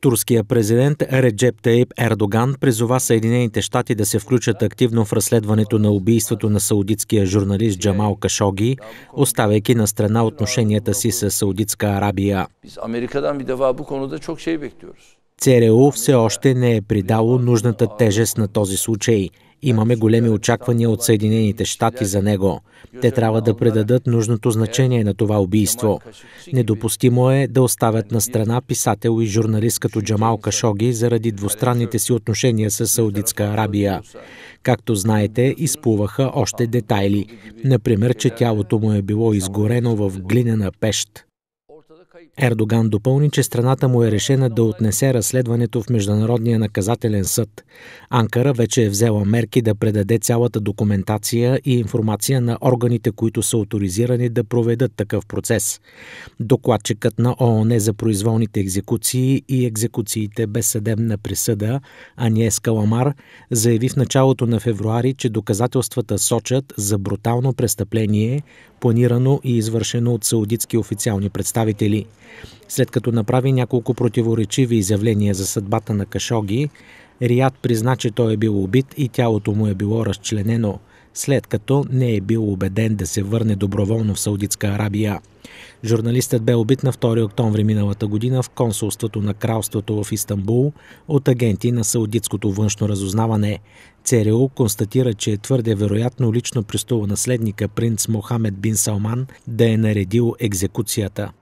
Турския президент Реджеп Тейп Ердоган призова Съединените щати да се включат активно в разследването на убийството на саудитския журналист Джамал Кашоги, оставяйки на страна отношенията си с Саудитска Арабия. ЦРУ все още не е придало нужната тежест на този случай – Имаме големи очаквания от Съединените щати за него. Те трябва да предадат нужното значение на това убийство. Недопустимо е да оставят на страна писател и журналист като Джамал Кашоги заради двустранните си отношения с Саудитска Арабия. Както знаете, изплуваха още детайли. Например, че тялото му е било изгорено в глинена пещ. Ердоган допълни, че страната му е решена да отнесе разследването в Международния наказателен съд. Анкара вече е взела мерки да предаде цялата документация и информация на органите, които са авторизирани да проведат такъв процес. Докладчикът на ООН за произволните екзекуции и екзекуциите без съдебна присъда Аниес Каламар заяви в началото на февруари, че доказателствата сочат за брутално престъпление, планирано и извършено от саудитски официални представители. След като направи няколко противоречиви изявления за съдбата на Кашоги, Рият призна, че той е бил убит и тялото му е било разчленено, след като не е бил убеден да се върне доброволно в Саудитска Арабия. Журналистът бе убит на 2 октомври миналата година в консулството на кралството в Истанбул от агенти на Саудитското външно разузнаване. ЦРУ констатира, че е твърде вероятно лично престолонаследника принц Мохамед бин Салман да е наредил екзекуцията.